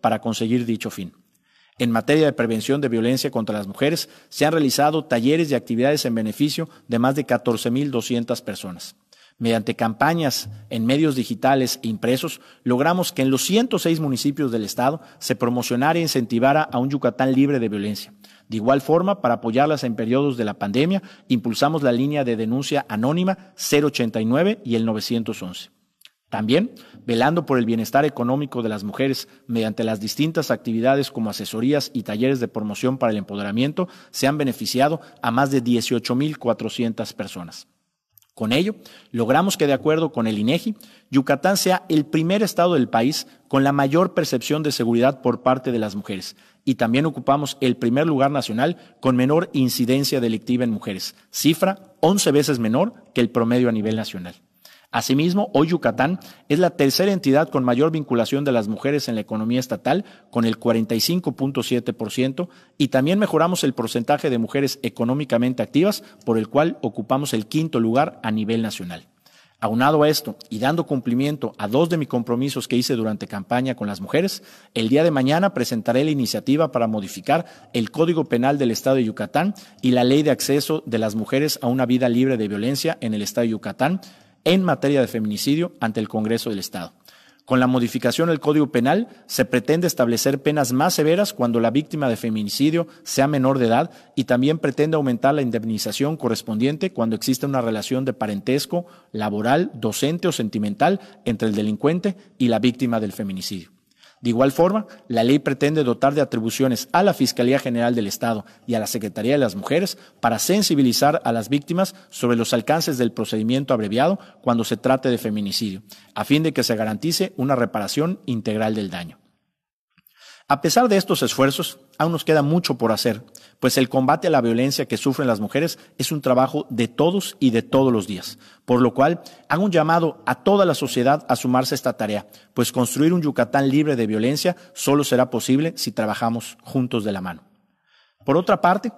para conseguir dicho fin. En materia de prevención de violencia contra las mujeres, se han realizado talleres y actividades en beneficio de más de 14.200 personas. Mediante campañas en medios digitales e impresos, logramos que en los 106 municipios del Estado se promocionara e incentivara a un Yucatán libre de violencia. De igual forma, para apoyarlas en periodos de la pandemia, impulsamos la línea de denuncia anónima 089 y el 911. También velando por el bienestar económico de las mujeres mediante las distintas actividades como asesorías y talleres de promoción para el empoderamiento, se han beneficiado a más de 18.400 personas. Con ello, logramos que de acuerdo con el INEGI, e Yucatán sea el primer estado del país con la mayor percepción de seguridad por parte de las mujeres y también ocupamos el primer lugar nacional con menor incidencia delictiva en mujeres, cifra 11 veces menor que el promedio a nivel nacional. Asimismo, hoy Yucatán es la tercera entidad con mayor vinculación de las mujeres en la economía estatal, con el 45.7%, y también mejoramos el porcentaje de mujeres económicamente activas, por el cual ocupamos el quinto lugar a nivel nacional. Aunado a esto y dando cumplimiento a dos de mis compromisos que hice durante campaña con las mujeres, el día de mañana presentaré la iniciativa para modificar el Código Penal del Estado de Yucatán y la Ley de Acceso de las Mujeres a una Vida Libre de Violencia en el Estado de Yucatán, en materia de feminicidio ante el Congreso del Estado. Con la modificación del Código Penal se pretende establecer penas más severas cuando la víctima de feminicidio sea menor de edad y también pretende aumentar la indemnización correspondiente cuando existe una relación de parentesco, laboral, docente o sentimental entre el delincuente y la víctima del feminicidio. De igual forma, la ley pretende dotar de atribuciones a la Fiscalía General del Estado y a la Secretaría de las Mujeres para sensibilizar a las víctimas sobre los alcances del procedimiento abreviado cuando se trate de feminicidio, a fin de que se garantice una reparación integral del daño. A pesar de estos esfuerzos, aún nos queda mucho por hacer, pues el combate a la violencia que sufren las mujeres es un trabajo de todos y de todos los días, por lo cual hago un llamado a toda la sociedad a sumarse a esta tarea, pues construir un Yucatán libre de violencia solo será posible si trabajamos juntos de la mano. Por otra parte,